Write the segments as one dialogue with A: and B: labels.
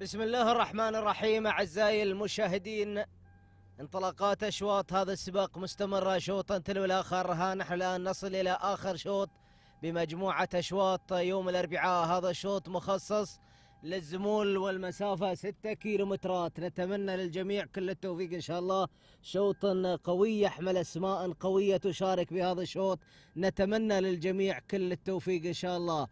A: بسم الله الرحمن الرحيم أعزائي المشاهدين انطلاقات أشواط هذا السباق مستمرة شوطا تلو الآخر ها نحن الآن نصل إلى آخر شوط بمجموعة أشواط يوم الأربعاء هذا الشوط مخصص للزمول والمسافة 6 كيلومترات نتمنى للجميع كل التوفيق إن شاء الله شوط قوي يحمل أسماء قوية تشارك بهذا الشوط نتمنى للجميع كل التوفيق إن شاء الله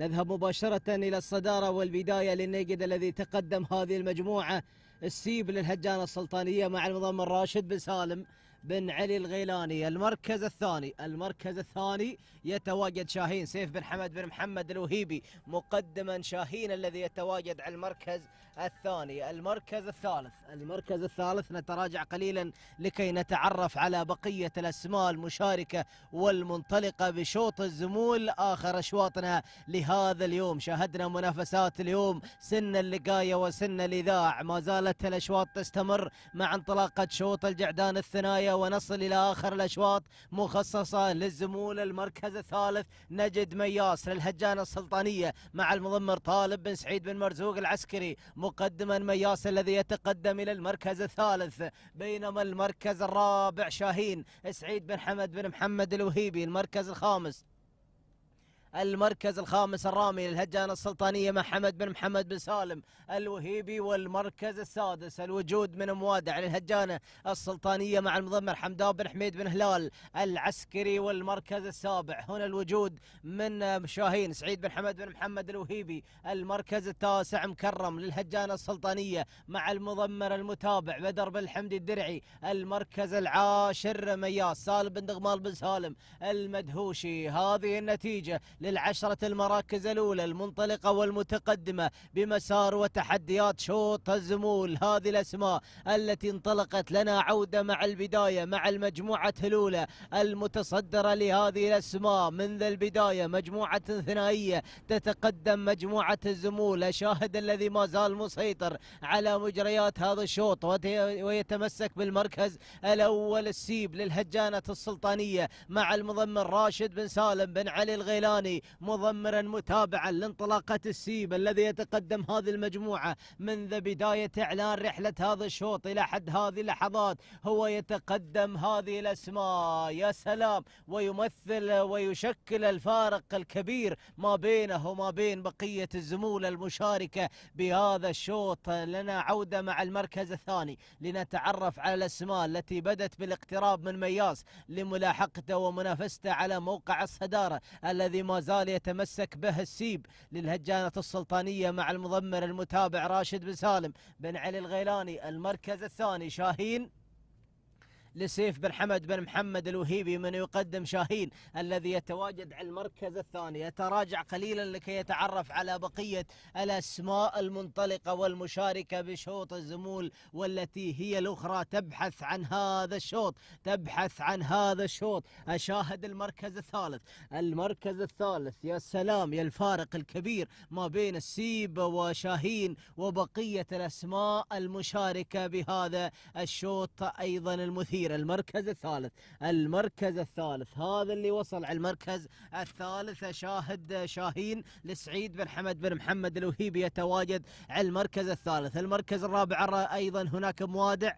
A: نذهب مباشرة إلى الصدارة والبداية للنجد الذي تقدم هذه المجموعة السيب للهجانة السلطانية مع المضم الراشد بن سالم بن علي الغيلاني المركز الثاني المركز الثاني يتواجد شاهين سيف بن حمد بن محمد الوهيبي مقدما شاهين الذي يتواجد على المركز الثاني المركز الثالث المركز الثالث نتراجع قليلا لكي نتعرف على بقية الأسماء المشاركة والمنطلقة بشوط الزمول آخر أشواطنا لهذا اليوم شاهدنا منافسات اليوم سن اللقاية وسن الإذاع ما زالت الأشواط تستمر مع انطلاقة شوط الجعدان الثنايا الثانيه ونصل إلى آخر الأشواط مخصصة للزمول المركز الثالث نجد مياس للهجان السلطانية مع المضمر طالب بن سعيد بن مرزوق العسكري مقدما مياس الذي يتقدم إلى المركز الثالث بينما المركز الرابع شاهين سعيد بن حمد بن محمد الوهيبي المركز الخامس المركز الخامس الرامي للهجان السلطانية مع حمد بن محمد بن سالم الوهيبي والمركز السادس الوجود من موادع للهجانة السلطانية مع المضمر حمدان بن حميد بن هلال العسكري والمركز السابع هنا الوجود من شاهين سعيد بن حمد بن محمد الوهيبي المركز التاسع مكرم للهجانة السلطانية مع المضمر المتابع بدر بن حمدي الدرعي المركز العاشر مياس سالم بن دغمال بن سالم المدهوشي هذه النتيجة للعشرة المراكز الأولى المنطلقة والمتقدمة بمسار وتحديات شوط الزمول هذه الأسماء التي انطلقت لنا عودة مع البداية مع المجموعة الأولى المتصدرة لهذه الأسماء منذ البداية مجموعة ثنائية تتقدم مجموعة الزمول الشاهد الذي ما زال مسيطر على مجريات هذا الشوط ويتمسك بالمركز الأول السيب للهجانة السلطانية مع المضمر راشد بن سالم بن علي الغيلاني الثاني مضمرا متابعا لانطلاقة السيب الذي يتقدم هذه المجموعة منذ بداية إعلان رحلة هذا الشوط إلى حد هذه اللحظات هو يتقدم هذه الأسماء يا سلام ويمثل ويشكل الفارق الكبير ما بينه وما بين بقية الزمولة المشاركة بهذا الشوط لنا عودة مع المركز الثاني لنتعرف على الأسماء التي بدت بالاقتراب من مياس لملاحقته ومنافسته على موقع الصدارة الذي ما زال يتمسك به السيب للهجانة السلطانية مع المضمر المتابع راشد بن سالم بن علي الغيلاني المركز الثاني شاهين لسيف بن حمد بن محمد الوهيبي من يقدم شاهين الذي يتواجد على المركز الثاني يتراجع قليلا لكي يتعرف على بقية الأسماء المنطلقة والمشاركة بشوط الزمول والتي هي الأخرى تبحث عن هذا الشوط تبحث عن هذا الشوط أشاهد المركز الثالث المركز الثالث يا سلام يا الفارق الكبير ما بين السيب وشاهين وبقية الأسماء المشاركة بهذا الشوط أيضا المثير الأخير المركز الثالث المركز الثالث هذا اللي وصل على المركز الثالث شاهد شاهين لسعيد بن حمد بن محمد الوهيبي يتواجد على المركز الثالث المركز الرابع أيضا هناك موادع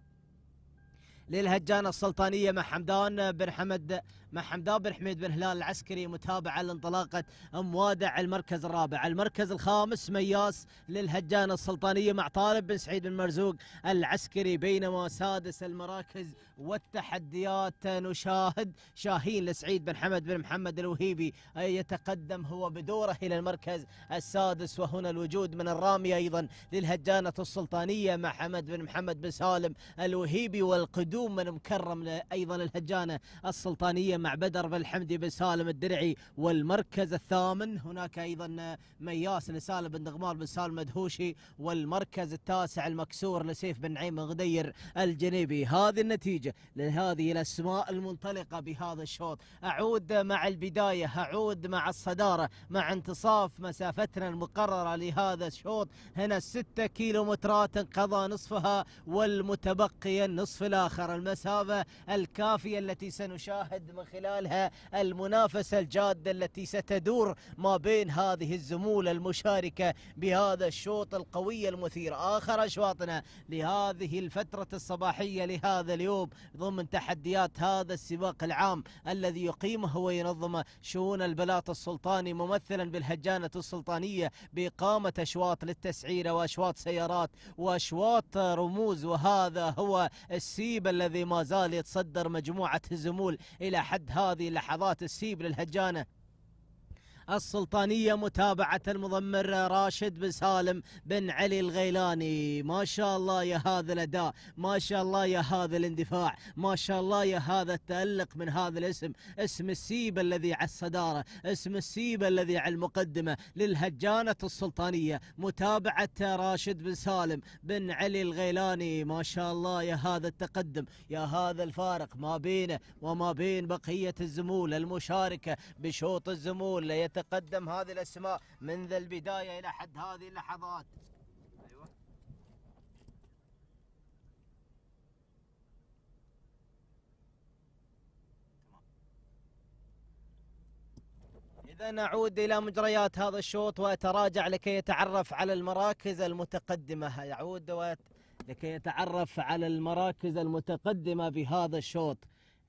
A: للهجان السلطانية مع حمدان بن حمد مع حمدان بن حميد بن هلال العسكري متابعة لانطلاقة موادع المركز الرابع المركز الخامس مياس للهجانة السلطانية مع طالب بن سعيد بن مرزوق العسكري بينما سادس المراكز والتحديات نشاهد شاهين لسعيد بن حمد بن محمد الوهيبي يتقدم هو بدوره إلى المركز السادس وهنا الوجود من الرامي أيضا للهجانة السلطانية مع حمد بن محمد بن سالم الوهيبي والقدوم من مكرم أيضا الهجانة السلطانية مع بدر بن حمدي بن سالم الدرعي والمركز الثامن هناك ايضا مياس لسالم بن دغمار بن سالم الدهوشي والمركز التاسع المكسور لسيف بن نعيم غدير الجنيبي هذه النتيجه لهذه الاسماء المنطلقه بهذا الشوط اعود مع البدايه اعود مع الصداره مع انتصاف مسافتنا المقرره لهذا الشوط هنا الستة كيلومترات انقضى نصفها والمتبقي النصف الاخر المسافه الكافيه التي سنشاهد من خلالها المنافسة الجادة التي ستدور ما بين هذه الزمولة المشاركة بهذا الشوط القوي المثير آخر أشواطنا لهذه الفترة الصباحية لهذا اليوم ضمن تحديات هذا السباق العام الذي يقيمه وينظمه شؤون البلاط السلطاني ممثلا بالهجانة السلطانية بإقامة أشواط للتسعيرة وأشواط سيارات وأشواط رموز وهذا هو السيب الذي ما زال يتصدر مجموعة الزمول إلى حد بعد هذه لحظات السيب للهجانه السلطانية متابعة المضمر راشد بن سالم بن علي الغيلاني ما شاء الله يا هذا الأداء ما شاء الله يا هذا الاندفاع ما شاء الله يا هذا التألق من هذا الاسم اسم السيب الذي على الصدارة اسم السيب الذي على المقدمة للهجانة السلطانية متابعة راشد بن سالم بن علي الغيلاني ما شاء الله يا هذا التقدم يا هذا الفارق ما بينه وما بين بقية الزمول المشاركة بشوط الزمول ليتقدم تقدم هذه الأسماء منذ البداية إلى حد هذه اللحظات أيوة. إذا نعود إلى مجريات هذا الشوط وأتراجع لكي يتعرف على المراكز المتقدمة يعود لكي يتعرف على المراكز المتقدمة بهذا الشوط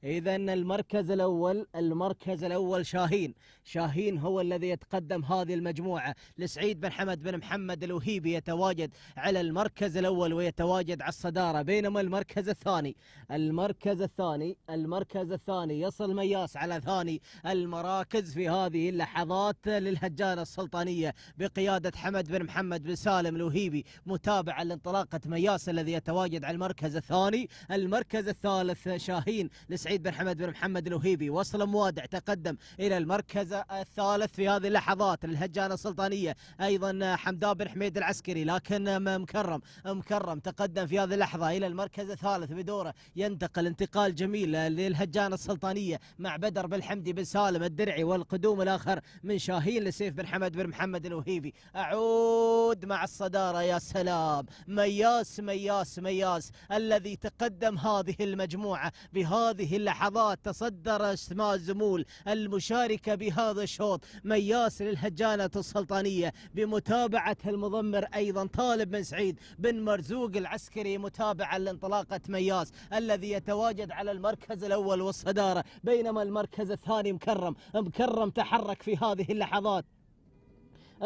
A: إذا المركز الأول المركز الأول شاهين شاهين هو الذي يتقدم هذه المجموعة لسعيد بن حمد بن محمد الوهيبي يتواجد على المركز الأول ويتواجد على الصدارة بينما المركز الثاني المركز الثاني المركز الثاني يصل مياس على ثاني المراكز في هذه اللحظات للهجانة السلطانية بقيادة حمد بن محمد بن سالم الوهيبي متابعة لانطلاقة مياس الذي يتواجد على المركز الثاني المركز الثالث شاهين لسعيد سعيد بن حمد بن محمد الوهيبي وصل موادع تقدم إلى المركز الثالث في هذه اللحظات للهجانة السلطانية أيضا حمدان بن حميد العسكري لكن مكرم مكرم تقدم في هذه اللحظة إلى المركز الثالث بدوره ينتقل انتقال جميل للهجانة السلطانية مع بدر بن حمدي بن سالم الدرعي والقدوم الآخر من شاهين لسيف بن حمد بن محمد الوهيبي أعود مع الصدارة يا سلام مياس مياس مياس الذي تقدم هذه المجموعة بهذه اللحظات تصدر اسماء زمول المشاركة بهذا الشوط مياس للهجانة السلطانية بمتابعة المضمر أيضا طالب بن سعيد بن مرزوق العسكري متابعة لانطلاقة مياس الذي يتواجد على المركز الأول والصدارة بينما المركز الثاني مكرم مكرم تحرك في هذه اللحظات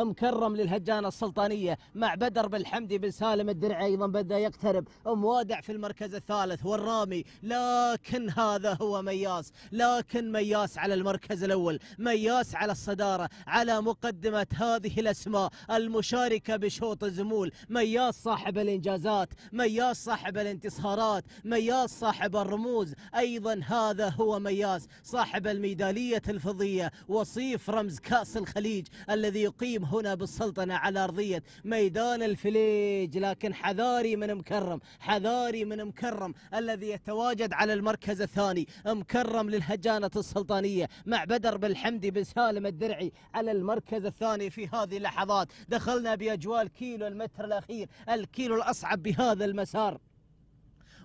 A: مكرم للهجانة السلطانية مع بدر بالحمدي بن سالم الدرعي أيضا بدأ يقترب موادع في المركز الثالث والرامي لكن هذا هو مياس لكن مياس على المركز الأول مياس على الصدارة على مقدمة هذه الأسماء المشاركة بشوط الزمول مياس صاحب الإنجازات مياس صاحب الانتصارات مياس صاحب الرموز أيضا هذا هو مياس صاحب الميدالية الفضية وصيف رمز كأس الخليج الذي يقيم هنا بالسلطنة على أرضية ميدان الفليج لكن حذاري من مكرم حذاري من مكرم الذي يتواجد على المركز الثاني مكرم للهجانة السلطانية مع بدر بالحمدي بن سالم الدرعي على المركز الثاني في هذه اللحظات دخلنا بأجوال كيلو المتر الأخير الكيلو الأصعب بهذا المسار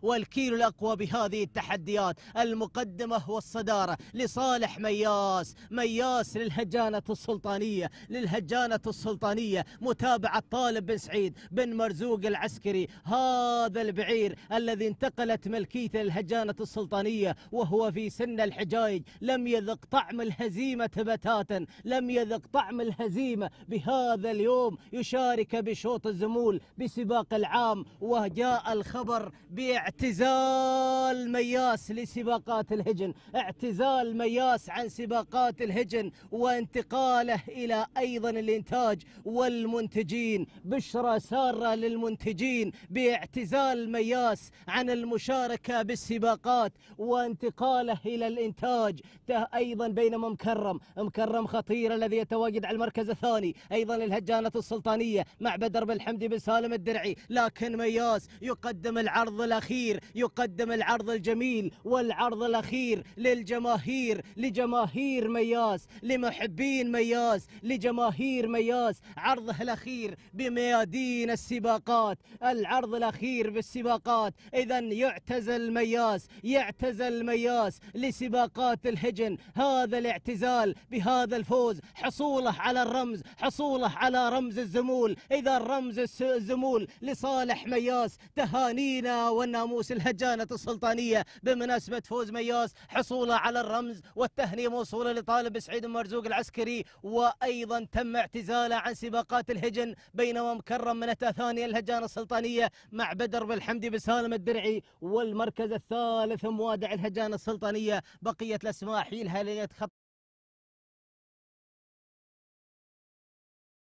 A: والكيلو الأقوى بهذه التحديات المقدمة والصدارة لصالح مياس مياس للهجانة السلطانية للهجانة السلطانية متابعة طالب بن سعيد بن مرزوق العسكري هذا البعير الذي انتقلت ملكيته للهجانة السلطانية وهو في سن الحجايج لم يذق طعم الهزيمة بتاتا لم يذق طعم الهزيمة بهذا اليوم يشارك بشوط الزمول بسباق العام وجاء الخبر بإعتقاد اعتزال مياس لسباقات الهجن اعتزال مياس عن سباقات الهجن وانتقاله إلى أيضا الإنتاج والمنتجين بشرى سارة للمنتجين باعتزال مياس عن المشاركة بالسباقات وانتقاله إلى الإنتاج أيضا بينما مكرم مكرم خطير الذي يتواجد على المركز الثاني أيضا الهجانة السلطانية مع بدر بن حمدي بن سالم الدرعي لكن مياس يقدم العرض الأخير الكبير يقدم العرض الجميل والعرض الأخير للجماهير لجماهير مياس لمحبين مياس لجماهير مياس عرضه الأخير بميادين السباقات العرض الأخير بالسباقات إذا يعتزل مياس يعتزل مياس لسباقات الهجن هذا الاعتزال بهذا الفوز حصوله على الرمز حصوله على رمز الزمول إذا الرمز الزمول لصالح مياس تهانينا ونا ناموس الهجانة السلطانية بمناسبة فوز مياس حصوله على الرمز والتهنئة موصولة لطالب سعيد المرزوق العسكري وأيضا تم اعتزاله عن سباقات الهجن بينما مكرم من أتى ثانيا الهجانة السلطانية مع بدر بالحمدي بسالم الدرعي والمركز الثالث موادع الهجانة السلطانية بقية الأسماء حيلها لنتخطى